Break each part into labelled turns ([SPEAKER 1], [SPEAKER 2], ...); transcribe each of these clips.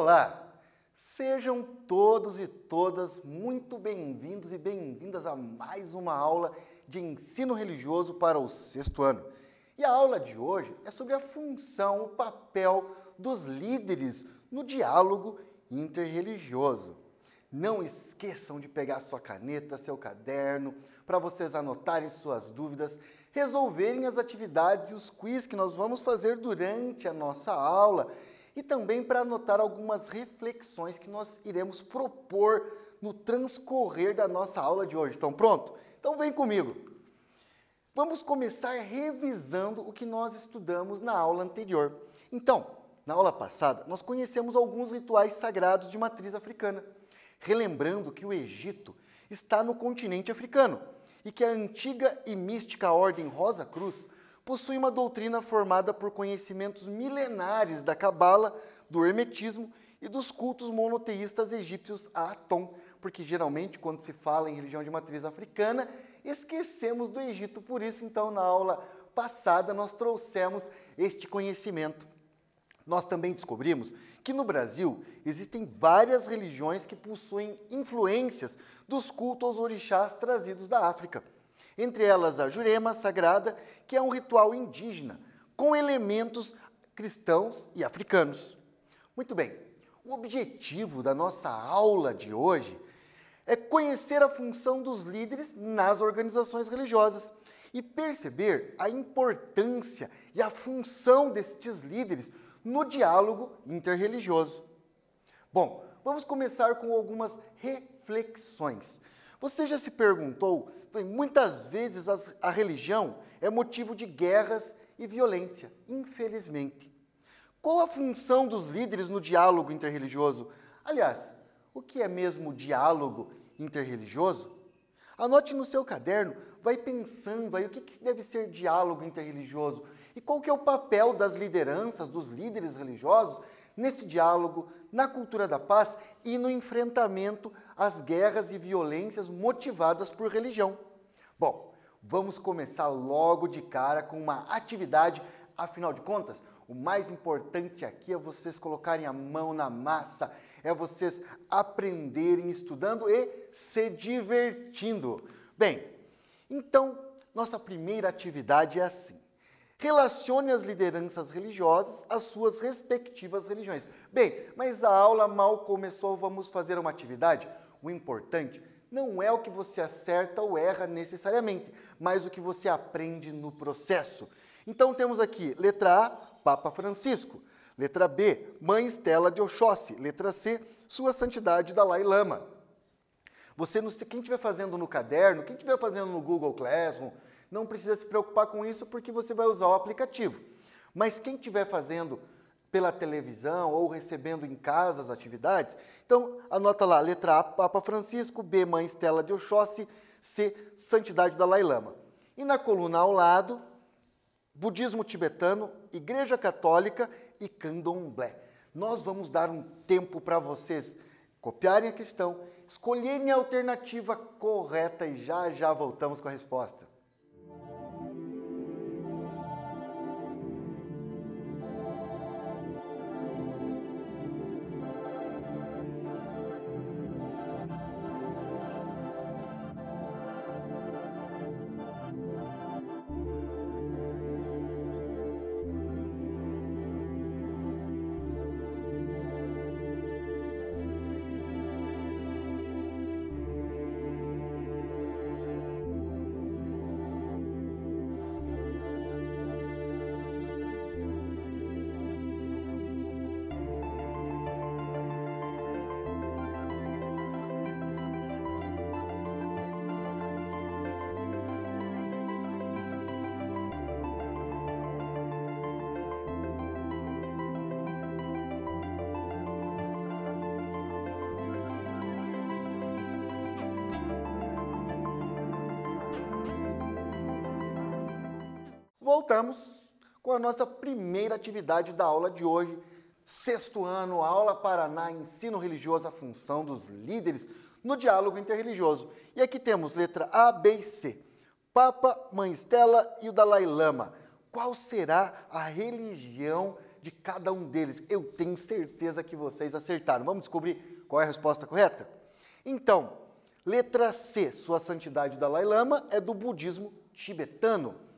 [SPEAKER 1] Olá! Sejam todos e todas muito bem-vindos e bem-vindas a mais uma aula de ensino religioso para o sexto ano. E a aula de hoje é sobre a função, o papel dos líderes no diálogo interreligioso. Não esqueçam de pegar sua caneta, seu caderno, para vocês anotarem suas dúvidas, resolverem as atividades e os quiz que nós vamos fazer durante a nossa aula e também para anotar algumas reflexões que nós iremos propor no transcorrer da nossa aula de hoje. Estão pronto? Então vem comigo. Vamos começar revisando o que nós estudamos na aula anterior. Então, na aula passada, nós conhecemos alguns rituais sagrados de matriz africana, relembrando que o Egito está no continente africano e que a antiga e mística Ordem Rosa Cruz possui uma doutrina formada por conhecimentos milenares da Cabala, do Hermetismo e dos cultos monoteístas egípcios a Atom, porque geralmente quando se fala em religião de matriz africana, esquecemos do Egito. Por isso, então, na aula passada, nós trouxemos este conhecimento. Nós também descobrimos que no Brasil existem várias religiões que possuem influências dos cultos orixás trazidos da África entre elas a Jurema Sagrada, que é um ritual indígena com elementos cristãos e africanos. Muito bem, o objetivo da nossa aula de hoje é conhecer a função dos líderes nas organizações religiosas e perceber a importância e a função destes líderes no diálogo interreligioso. Bom, vamos começar com algumas reflexões você já se perguntou? Muitas vezes a religião é motivo de guerras e violência, infelizmente. Qual a função dos líderes no diálogo interreligioso? Aliás, o que é mesmo diálogo interreligioso? Anote no seu caderno, vai pensando aí o que, que deve ser diálogo interreligioso e qual que é o papel das lideranças, dos líderes religiosos nesse diálogo, na cultura da paz e no enfrentamento às guerras e violências motivadas por religião. Bom, vamos começar logo de cara com uma atividade, afinal de contas, o mais importante aqui é vocês colocarem a mão na massa, é vocês aprenderem estudando e se divertindo. Bem, então nossa primeira atividade é assim. Relacione as lideranças religiosas às suas respectivas religiões. Bem, mas a aula mal começou, vamos fazer uma atividade? O importante não é o que você acerta ou erra necessariamente, mas o que você aprende no processo. Então temos aqui letra A, Papa Francisco. Letra B, Mãe Estela de Oxóssi. Letra C, Sua Santidade Dalai Lama. Você, quem estiver fazendo no caderno, quem estiver fazendo no Google Classroom, não precisa se preocupar com isso porque você vai usar o aplicativo. Mas quem estiver fazendo pela televisão ou recebendo em casa as atividades, então anota lá, letra A, Papa Francisco, B, Mãe Estela de Oxóssi, C, Santidade da Lailama. E na coluna ao lado, budismo tibetano, igreja católica e candomblé. Nós vamos dar um tempo para vocês copiarem a questão, escolherem a alternativa correta e já já voltamos com a resposta. voltamos com a nossa primeira atividade da aula de hoje, sexto ano, aula Paraná, ensino religioso, a função dos líderes no diálogo interreligioso. E aqui temos letra A, B e C. Papa, Mãe Estela e o Dalai Lama. Qual será a religião de cada um deles? Eu tenho certeza que vocês acertaram. Vamos descobrir qual é a resposta correta? Então, letra C, Sua Santidade Dalai Lama é do budismo tibetano.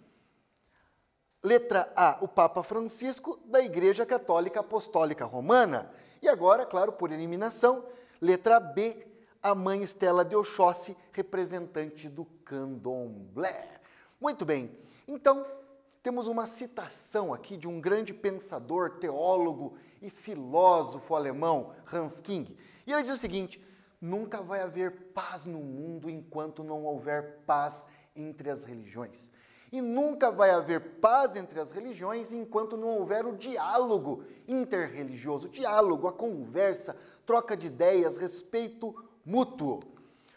[SPEAKER 1] Letra A, o Papa Francisco da Igreja Católica Apostólica Romana. E agora, claro, por eliminação, letra B, a mãe Estela de Oxóssi, representante do candomblé. Muito bem, então temos uma citação aqui de um grande pensador, teólogo e filósofo alemão, Hans King. E ele diz o seguinte: nunca vai haver paz no mundo enquanto não houver paz entre as religiões. E nunca vai haver paz entre as religiões enquanto não houver o diálogo interreligioso, diálogo, a conversa, troca de ideias, respeito mútuo.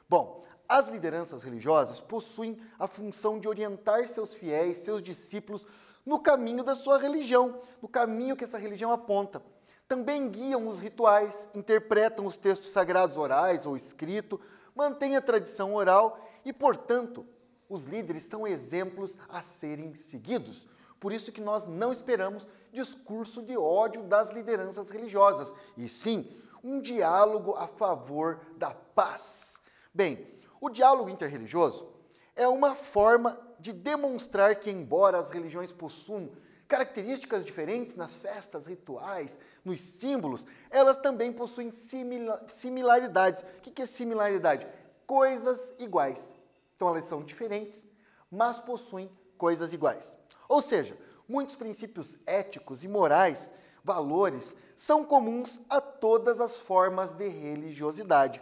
[SPEAKER 1] Bom, as lideranças religiosas possuem a função de orientar seus fiéis, seus discípulos, no caminho da sua religião, no caminho que essa religião aponta. Também guiam os rituais, interpretam os textos sagrados orais ou escrito, mantêm a tradição oral e, portanto, os líderes são exemplos a serem seguidos. Por isso que nós não esperamos discurso de ódio das lideranças religiosas, e sim um diálogo a favor da paz. Bem, o diálogo interreligioso é uma forma de demonstrar que, embora as religiões possuam características diferentes nas festas, rituais, nos símbolos, elas também possuem similaridades. O que é similaridade? Coisas iguais. Então elas são diferentes, mas possuem coisas iguais. Ou seja, muitos princípios éticos e morais, valores, são comuns a todas as formas de religiosidade.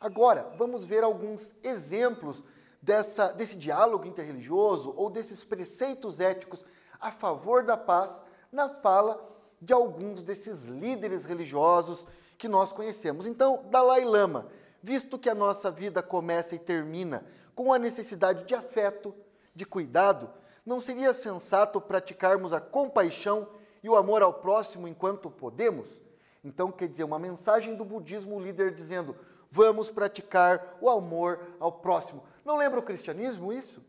[SPEAKER 1] Agora, vamos ver alguns exemplos dessa, desse diálogo interreligioso ou desses preceitos éticos a favor da paz na fala de alguns desses líderes religiosos que nós conhecemos. Então, Dalai Lama visto que a nossa vida começa e termina com a necessidade de afeto, de cuidado, não seria sensato praticarmos a compaixão e o amor ao próximo enquanto podemos? Então, quer dizer, uma mensagem do budismo líder dizendo: vamos praticar o amor ao próximo. Não lembra o cristianismo isso?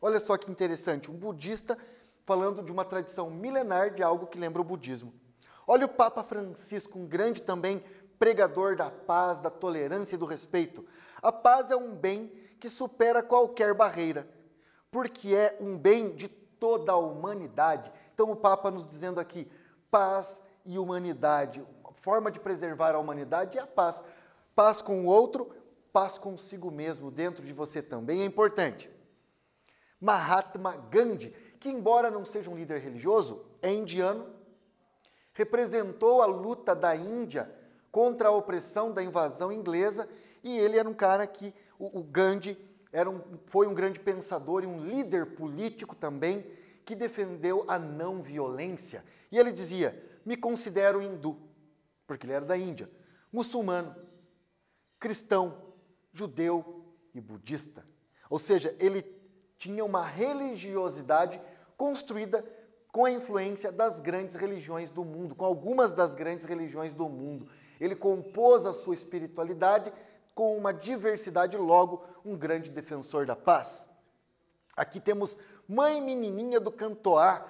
[SPEAKER 1] Olha só que interessante, um budista falando de uma tradição milenar de algo que lembra o budismo. Olha o Papa Francisco, um grande também pregador da paz, da tolerância e do respeito. A paz é um bem que supera qualquer barreira, porque é um bem de toda a humanidade. Então o Papa nos dizendo aqui, paz e humanidade. Uma forma de preservar a humanidade é a paz. Paz com o outro, paz consigo mesmo, dentro de você também é importante. Mahatma Gandhi, que embora não seja um líder religioso, é indiano, representou a luta da Índia contra a opressão da invasão inglesa, e ele era um cara que, o, o Gandhi, era um, foi um grande pensador e um líder político também, que defendeu a não violência. E ele dizia: Me considero hindu, porque ele era da Índia, muçulmano, cristão, judeu e budista. Ou seja, ele tinha uma religiosidade construída com a influência das grandes religiões do mundo, com algumas das grandes religiões do mundo. Ele compôs a sua espiritualidade com uma diversidade, logo, um grande defensor da paz. Aqui temos Mãe Menininha do Cantoá,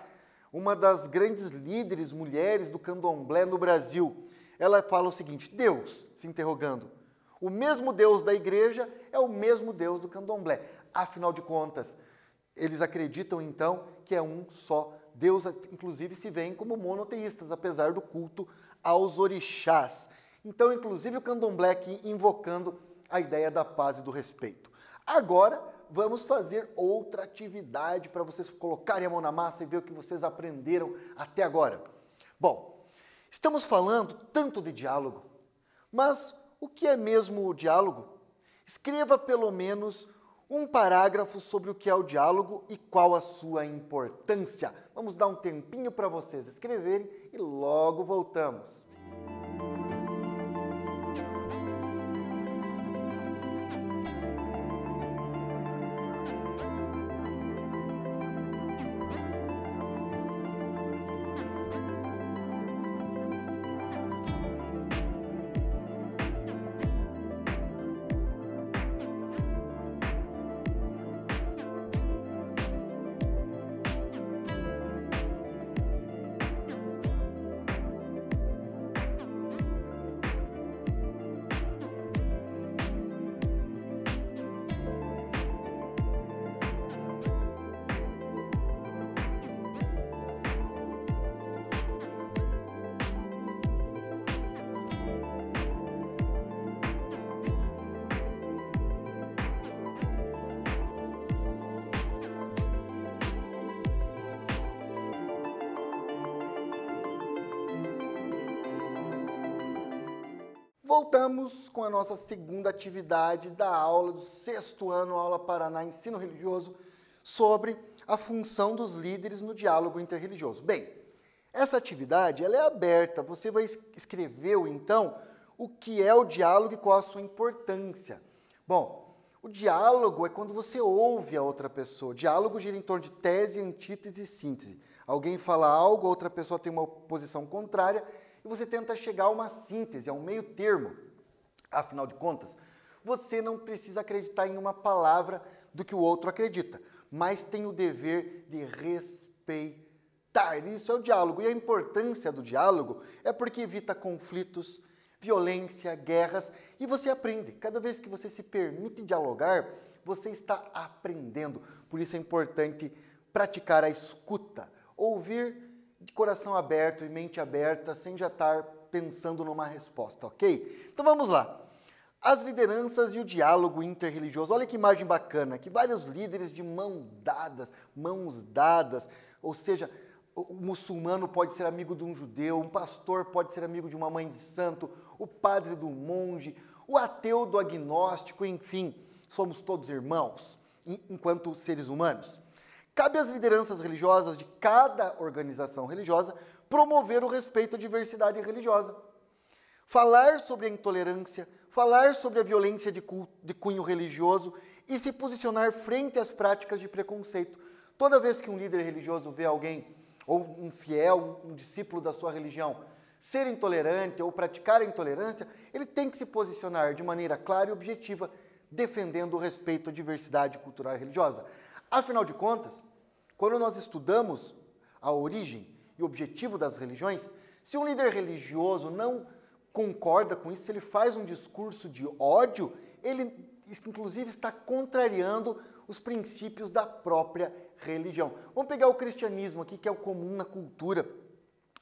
[SPEAKER 1] uma das grandes líderes mulheres do candomblé no Brasil. Ela fala o seguinte: Deus, se interrogando, o mesmo Deus da igreja é o mesmo Deus do candomblé. Afinal de contas, eles acreditam então que é um só Deus, inclusive, se veem como monoteístas, apesar do culto aos orixás. Então, inclusive, o candomblé aqui invocando a ideia da paz e do respeito. Agora, vamos fazer outra atividade para vocês colocarem a mão na massa e ver o que vocês aprenderam até agora. Bom, estamos falando tanto de diálogo, mas o que é mesmo o diálogo? Escreva pelo menos um parágrafo sobre o que é o diálogo e qual a sua importância. Vamos dar um tempinho para vocês escreverem e logo voltamos. Voltamos com a nossa segunda atividade da aula do sexto ano, aula Paraná Ensino Religioso, sobre a função dos líderes no diálogo interreligioso. Bem, essa atividade ela é aberta, você vai escrever então o que é o diálogo e qual a sua importância. Bom, o diálogo é quando você ouve a outra pessoa. O diálogo gira em torno de tese, antítese e síntese. Alguém fala algo, outra pessoa tem uma posição contrária e você tenta chegar a uma síntese, a um meio termo. Afinal de contas, você não precisa acreditar em uma palavra do que o outro acredita, mas tem o dever de respeitar. Isso é o diálogo. E a importância do diálogo é porque evita conflitos, violência, guerras e você aprende. Cada vez que você se permite dialogar, você está aprendendo. Por isso é importante praticar a escuta, ouvir de coração aberto e mente aberta, sem já estar pensando numa resposta, ok? Então vamos lá. As lideranças e o diálogo interreligioso. Olha que imagem bacana, que vários líderes de mão dadas, mãos dadas, ou seja, o muçulmano pode ser amigo de um judeu, um pastor pode ser amigo de uma mãe de santo, o padre do monge, o ateu do agnóstico, enfim, somos todos irmãos enquanto seres humanos. Cabe às lideranças religiosas de cada organização religiosa promover o respeito à diversidade religiosa. Falar sobre a intolerância, falar sobre a violência de, culto, de cunho religioso e se posicionar frente às práticas de preconceito. Toda vez que um líder religioso vê alguém, ou um fiel, um discípulo da sua religião, ser intolerante ou praticar a intolerância, ele tem que se posicionar de maneira clara e objetiva, defendendo o respeito à diversidade cultural e religiosa. Afinal de contas, quando nós estudamos a origem e objetivo das religiões, se um líder religioso não concorda com isso, se ele faz um discurso de ódio, ele inclusive está contrariando os princípios da própria religião. Vamos pegar o cristianismo aqui, que é o comum na cultura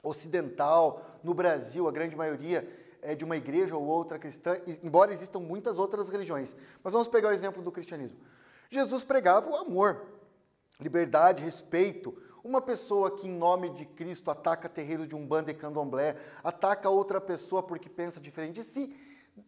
[SPEAKER 1] ocidental, no Brasil, a grande maioria é de uma igreja ou outra cristã, embora existam muitas outras religiões. Mas vamos pegar o exemplo do cristianismo. Jesus pregava o amor, liberdade, respeito. Uma pessoa que, em nome de Cristo, ataca terreiro de umbanda e candomblé, ataca outra pessoa porque pensa diferente de si,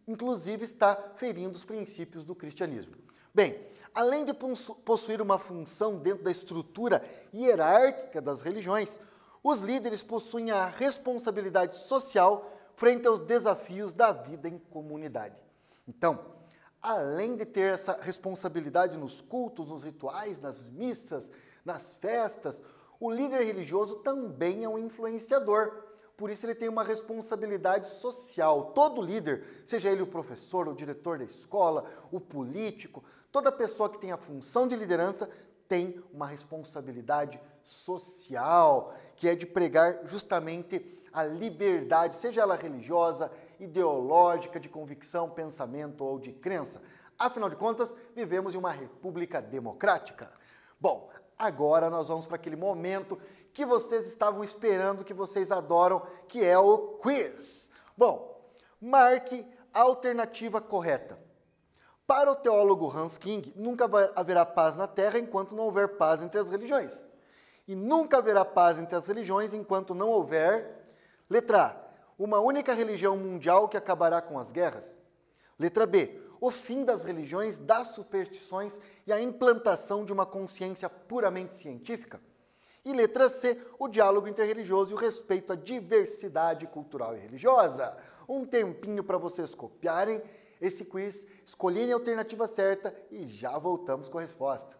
[SPEAKER 1] inclusive está ferindo os princípios do cristianismo. Bem, além de possuir uma função dentro da estrutura hierárquica das religiões, os líderes possuem a responsabilidade social frente aos desafios da vida em comunidade. Então, além de ter essa responsabilidade nos cultos, nos rituais, nas missas, nas festas, o líder religioso também é um influenciador. Por isso ele tem uma responsabilidade social. Todo líder, seja ele o professor, o diretor da escola, o político, toda pessoa que tem a função de liderança tem uma responsabilidade social, que é de pregar justamente a liberdade, seja ela religiosa, ideológica de convicção, pensamento ou de crença. Afinal de contas, vivemos em uma república democrática. Bom, agora nós vamos para aquele momento que vocês estavam esperando, que vocês adoram, que é o quiz. Bom, marque a alternativa correta. Para o teólogo Hans King, nunca haverá paz na Terra enquanto não houver paz entre as religiões. E nunca haverá paz entre as religiões enquanto não houver, letra A, uma única religião mundial que acabará com as guerras? Letra B. O fim das religiões, das superstições e a implantação de uma consciência puramente científica? E letra C, o diálogo interreligioso e o respeito à diversidade cultural e religiosa. Um tempinho para vocês copiarem esse quiz, escolherem a alternativa certa e já voltamos com a resposta.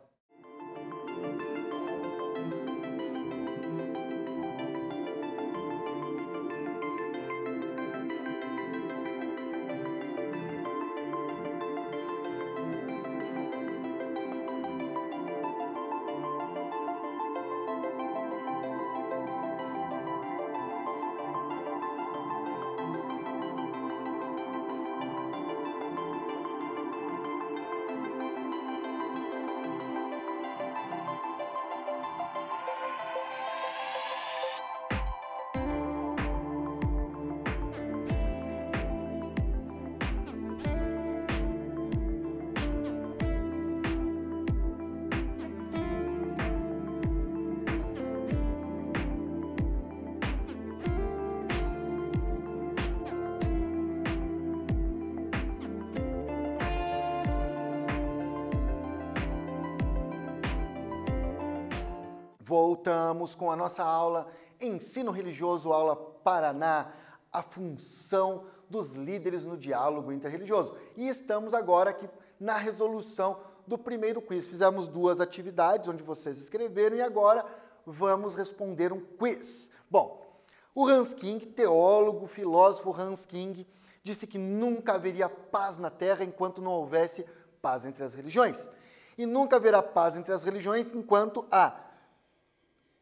[SPEAKER 1] Voltamos com a nossa aula Ensino Religioso, aula Paraná, a função dos líderes no diálogo interreligioso. E estamos agora aqui na resolução do primeiro quiz. Fizemos duas atividades onde vocês escreveram e agora vamos responder um quiz. Bom, o Hans King, teólogo, filósofo Hans King, disse que nunca haveria paz na terra enquanto não houvesse paz entre as religiões. E nunca haverá paz entre as religiões enquanto há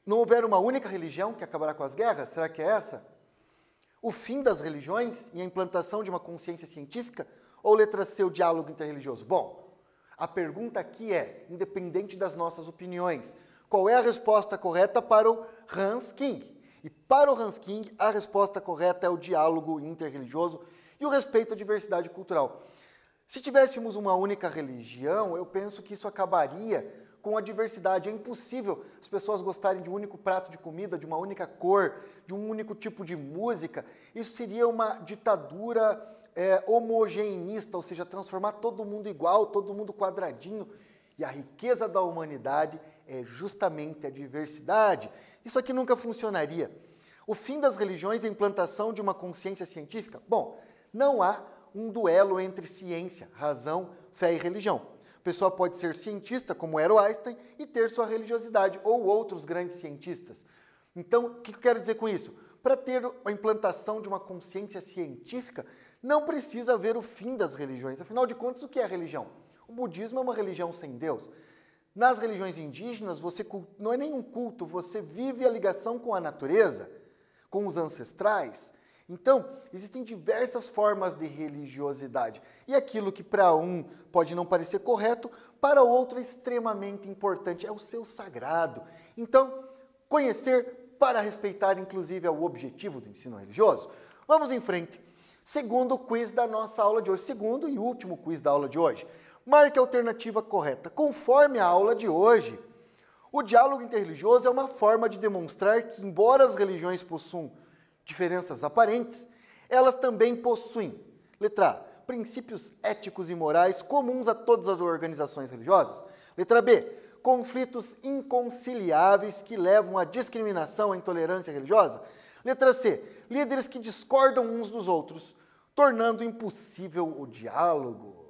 [SPEAKER 1] não houver uma única religião que acabará com as guerras? Será que é essa? O fim das religiões e a implantação de uma consciência científica? Ou letra C, o diálogo interreligioso? Bom, a pergunta aqui é, independente das nossas opiniões, qual é a resposta correta para o Hans King? E para o Hans King, a resposta correta é o diálogo interreligioso e o respeito à diversidade cultural. Se tivéssemos uma única religião, eu penso que isso acabaria com a diversidade. É impossível as pessoas gostarem de um único prato de comida, de uma única cor, de um único tipo de música. Isso seria uma ditadura é, ou seja, transformar todo mundo igual, todo mundo quadradinho. E a riqueza da humanidade é justamente a diversidade. Isso aqui nunca funcionaria. O fim das religiões e a implantação de uma consciência científica? Bom, não há um duelo entre ciência, razão, fé e religião pessoa pode ser cientista, como era o Einstein, e ter sua religiosidade, ou outros grandes cientistas. Então, o que eu quero dizer com isso? Para ter a implantação de uma consciência científica, não precisa haver o fim das religiões. Afinal de contas, o que é religião? O budismo é uma religião sem Deus. Nas religiões indígenas, você não é nenhum culto, você vive a ligação com a natureza, com os ancestrais, então, existem diversas formas de religiosidade. E aquilo que para um pode não parecer correto, para outro é extremamente importante, é o seu sagrado. Então, conhecer para respeitar, inclusive, é o objetivo do ensino religioso. Vamos em frente. Segundo quiz da nossa aula de hoje, segundo e último quiz da aula de hoje. Marque a alternativa correta. Conforme a aula de hoje, o diálogo interreligioso é uma forma de demonstrar que, embora as religiões possuam diferenças aparentes, elas também possuem, letra A, princípios éticos e morais comuns a todas as organizações religiosas, letra B, conflitos inconciliáveis que levam à discriminação, à intolerância religiosa, letra C, líderes que discordam uns dos outros, tornando impossível o diálogo.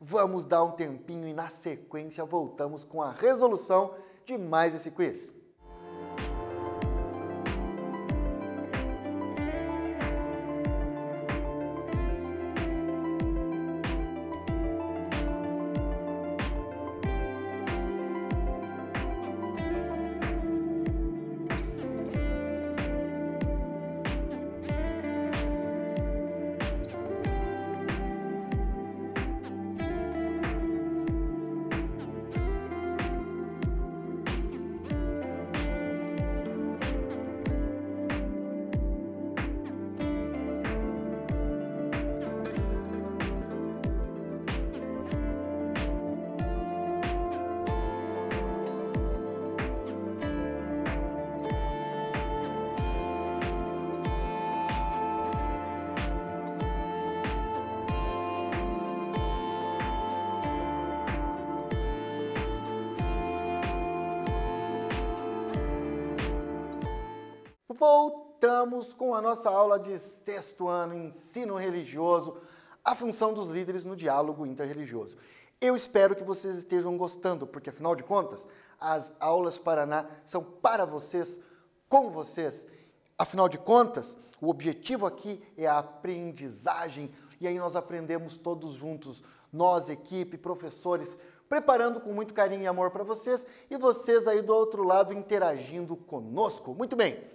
[SPEAKER 1] Vamos dar um tempinho e na sequência voltamos com a resolução de mais esse quiz. Voltamos com a nossa aula de sexto ano, ensino religioso, a função dos líderes no diálogo interreligioso. Eu espero que vocês estejam gostando, porque afinal de contas, as aulas Paraná são para vocês, com vocês. Afinal de contas, o objetivo aqui é a aprendizagem e aí nós aprendemos todos juntos, nós, equipe, professores, preparando com muito carinho e amor para vocês e vocês aí do outro lado interagindo conosco. Muito bem.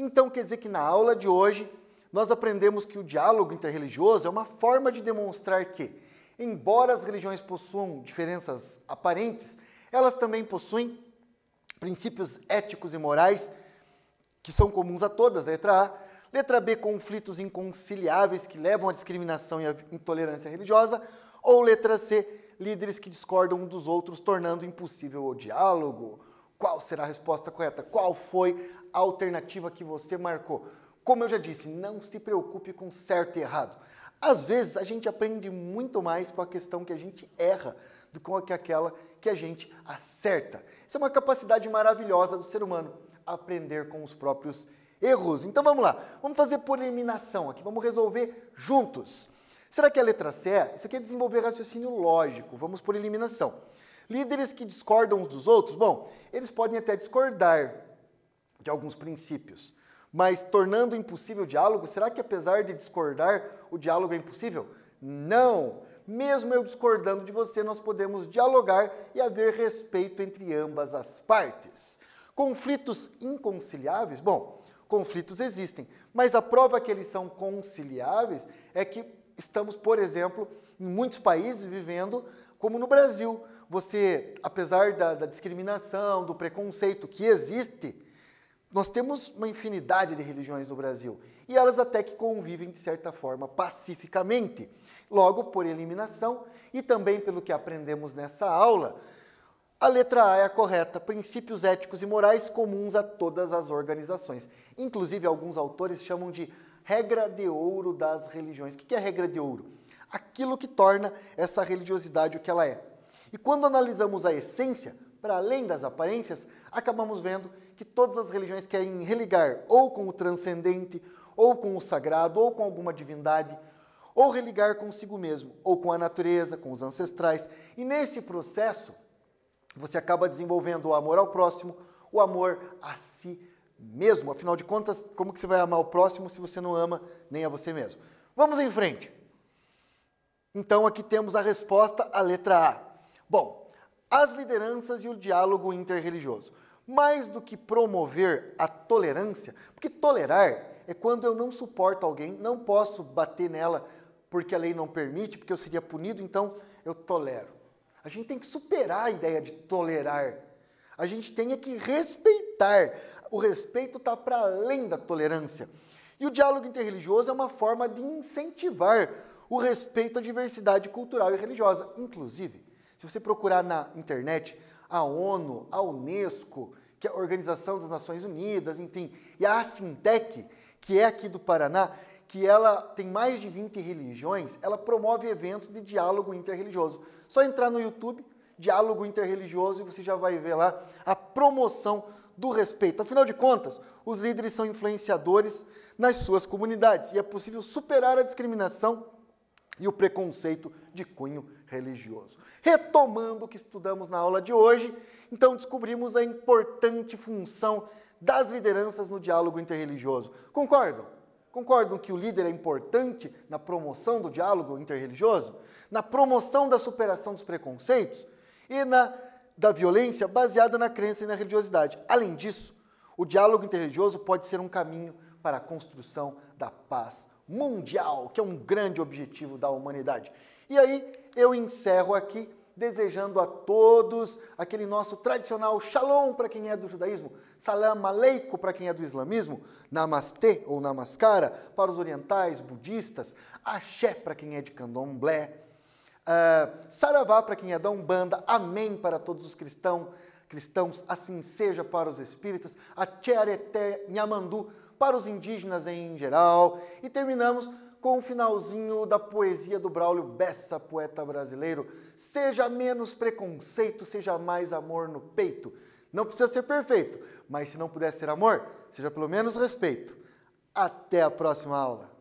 [SPEAKER 1] Então quer dizer que na aula de hoje nós aprendemos que o diálogo interreligioso é uma forma de demonstrar que, embora as religiões possuam diferenças aparentes, elas também possuem princípios éticos e morais que são comuns a todas, letra A. Letra B, conflitos inconciliáveis que levam à discriminação e à intolerância religiosa. Ou letra C, líderes que discordam um dos outros, tornando impossível o diálogo. Qual será a resposta correta? Qual foi a alternativa que você marcou? Como eu já disse, não se preocupe com certo e errado. Às vezes a gente aprende muito mais com a questão que a gente erra do que aquela que a gente acerta. Isso é uma capacidade maravilhosa do ser humano, aprender com os próprios erros. Então vamos lá, vamos fazer por eliminação aqui, vamos resolver juntos. Será que é a letra C é? Isso aqui é desenvolver raciocínio lógico, vamos por eliminação. Líderes que discordam uns dos outros, bom, eles podem até discordar de alguns princípios, mas tornando impossível o diálogo, será que apesar de discordar, o diálogo é impossível? Não! Mesmo eu discordando de você, nós podemos dialogar e haver respeito entre ambas as partes. Conflitos inconciliáveis? Bom, conflitos existem, mas a prova que eles são conciliáveis é que estamos, por exemplo, em muitos países vivendo como no Brasil, você, apesar da, da discriminação, do preconceito que existe, nós temos uma infinidade de religiões no Brasil e elas até que convivem de certa forma pacificamente. Logo, por eliminação e também pelo que aprendemos nessa aula, a letra A é a correta, princípios éticos e morais comuns a todas as organizações. Inclusive, alguns autores chamam de regra de ouro das religiões. O que é regra de ouro? Aquilo que torna essa religiosidade o que ela é e quando analisamos a essência, para além das aparências, acabamos vendo que todas as religiões querem religar ou com o transcendente, ou com o sagrado, ou com alguma divindade, ou religar consigo mesmo, ou com a natureza, com os ancestrais. E nesse processo, você acaba desenvolvendo o amor ao próximo, o amor a si mesmo. Afinal de contas, como que você vai amar o próximo se você não ama nem a você mesmo? Vamos em frente. Então aqui temos a resposta à letra A. Bom, as lideranças e o diálogo interreligioso. Mais do que promover a tolerância, porque tolerar é quando eu não suporto alguém, não posso bater nela porque a lei não permite, porque eu seria punido, então eu tolero. A gente tem que superar a ideia de tolerar. A gente tem é que respeitar. O respeito está para além da tolerância. E o diálogo interreligioso é uma forma de incentivar o respeito à diversidade cultural e religiosa, inclusive se você procurar na internet, a ONU, a Unesco, que é a Organização das Nações Unidas, enfim, e a Sintec, que é aqui do Paraná, que ela tem mais de 20 religiões, ela promove eventos de diálogo interreligioso. Só entrar no YouTube, diálogo interreligioso, e você já vai ver lá a promoção do respeito. Afinal de contas, os líderes são influenciadores nas suas comunidades e é possível superar a discriminação e o preconceito de cunho religioso. Retomando o que estudamos na aula de hoje, então descobrimos a importante função das lideranças no diálogo interreligioso. Concordam? Concordam que o líder é importante na promoção do diálogo interreligioso, na promoção da superação dos preconceitos e na da violência baseada na crença e na religiosidade. Além disso, o diálogo interreligioso pode ser um caminho para a construção da paz mundial, que é um grande objetivo da humanidade. E aí eu encerro aqui desejando a todos aquele nosso tradicional shalom para quem é do judaísmo, salam aleiko para quem é do islamismo, namastê ou namaskara para os orientais, budistas, axé para quem é de candomblé, uh, saravá para quem é da umbanda, amém para todos os cristãos, cristãos assim seja para os espíritas, acheareté nhamandu para os indígenas em geral. E terminamos com o finalzinho da poesia do Braulio Bessa, poeta brasileiro. Seja menos preconceito, seja mais amor no peito. Não precisa ser perfeito, mas se não puder ser amor, seja pelo menos respeito. Até a próxima aula!